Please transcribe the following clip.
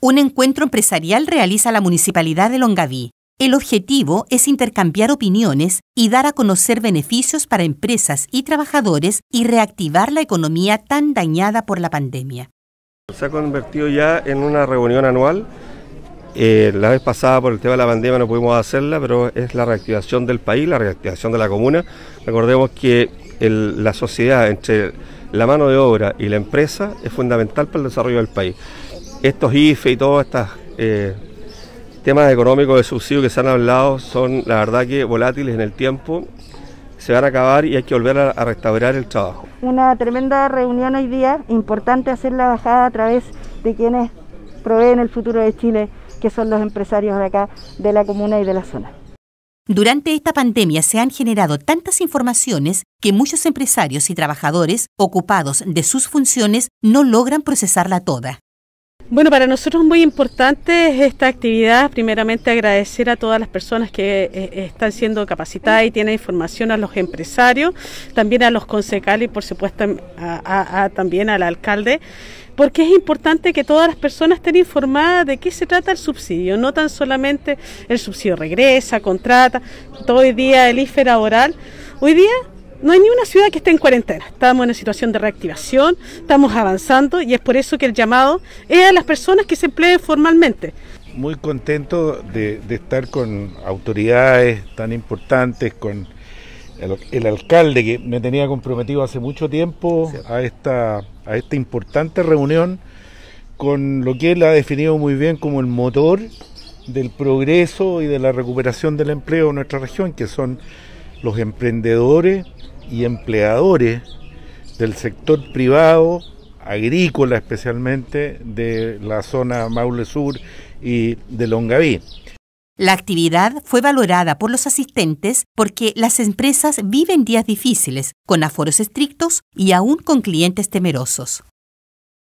Un encuentro empresarial realiza la Municipalidad de Longaví. El objetivo es intercambiar opiniones y dar a conocer beneficios para empresas y trabajadores y reactivar la economía tan dañada por la pandemia. Se ha convertido ya en una reunión anual. Eh, la vez pasada por el tema de la pandemia no pudimos hacerla, pero es la reactivación del país, la reactivación de la comuna. Recordemos que la sociedad entre la mano de obra y la empresa es fundamental para el desarrollo del país. Estos IFE y todos estos eh, temas económicos de subsidio que se han hablado son, la verdad, que volátiles en el tiempo se van a acabar y hay que volver a, restaurar el trabajo. Una tremenda reunión hoy día, importante hacer la bajada a través de quienes proveen el futuro de Chile, que son los empresarios de acá, de la comuna y de la zona. Durante esta pandemia se han generado tantas informaciones que muchos empresarios y trabajadores ocupados de sus funciones no logran procesarla toda. Bueno, para nosotros es muy importante esta actividad. Primeramente agradecer a todas las personas que eh, están siendo capacitadas y tienen información a los empresarios, también a los concejales y por supuesto em, también al alcalde, porque es importante que todas las personas estén informadas de qué se trata el subsidio, no tan solamente el subsidio regresa, contrata, todo el día el e oral. Hoy día no hay ni una ciudad que esté en cuarentena. Estamos en una situación de reactivación, estamos avanzando y es por eso que el llamado es a las personas que se empleen formalmente. Muy contento de, estar con autoridades tan importantes, con el, alcalde que me tenía comprometido hace mucho tiempo a esta, a esta importante reunión con lo que él ha definido muy bien como el motor del progreso y de la recuperación del empleo en nuestra región, que son los emprendedores, y empleadores del sector privado, agrícola especialmente, de la zona Maule Sur y de Longaví. La actividad fue valorada por los asistentes porque las empresas viven días difíciles, con aforos estrictos y aún con clientes temerosos.